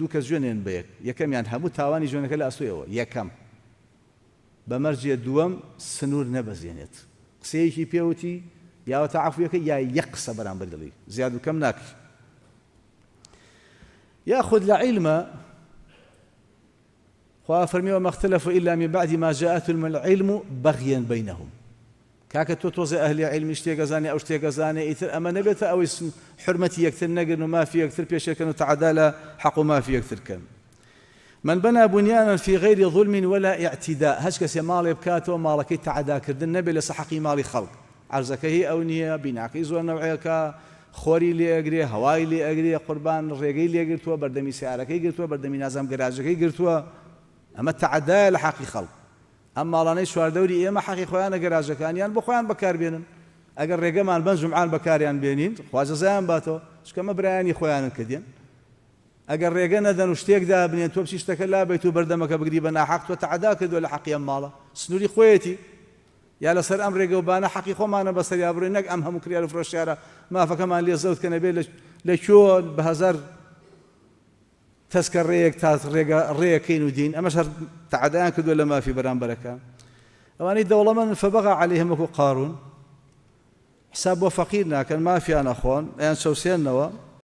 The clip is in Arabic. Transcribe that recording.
دوو کە ژوێنێن بەیەک یەکەمیان هەموو تاوانی ژوێنەکە لە ئەسوێەوە یەکەم بەمەرجە دووەم سنوور نەبەزیێنێت قسەیەکی پێوتی یاوە تاعافویەکە یا یەک قسە بەرامبەر دڵی زیاد و کەم ناکرد یا خود لە عیلمە خوا فەرمیەوە مەختلف إلا من بعد ما جاءت العلم بغيا بينهم کاکە تۆ تۆزە ئەهلی عیلمی شتێگەزانانی ئەو شتێگەزانێ ئیتر ئەمە نەبێتە ئەوەی حرمەتی یەکتر نەگرن و مافی یەکتر پێشەکەن و تعدا لە حەق و مافی یەکترکەن من بنا بنيانا في غير ظلم ولا اعتداء هش كسي مالي بكاتو مالكي تعدا كردن نبي لسحقي مالي خلق عرزك هي او نيا بناقي زور نوعيك خۆری لێگرێ هەوای لێگرێ قوربان ڕێگەی لێگرتووە بەردەمی سیارەکەی گرتووە بەردەمی نازام گەراژەکەی گرتووە اما تعدا لحقي خلق اما دوری ایم ئەم ماڵانەی سواردەوری ئێمە حەقی خۆیانە گەراژەکانیان يعني بۆ خۆیان بەکاربێنن ئەگەر ڕێگەمان بەنجمعان بەکاریان بێنین خوازەزایان باتەوە چکەمە برایانی خویان کردێن اگر رجمن نەدەن و شتیک داره شتێکدا تو تۆ پشیشتەکە بی تو بردم که بگری بنا حق تو تعدا کد لە حقیم ماڵە سنوری خویتی یا لەسەر ئەم ڕێگە و بانە حەقی خۆمانە بەسەر یابڕێ نەک ئەم هەموو فروشیاره ما فکر لێ زەوت کەنە بێت لە چۆن بە هزار تەسکە ڕێیەک تاس ڕێگە ڕێەکەین و دین ئەمەش هەر تعدایان کردووە لە مافی بەرامبەرەکە دوله من فبغى عليهم اكو قارون حساب وفقيرنا كان ما في انا اخوان يعني ئەیان نوا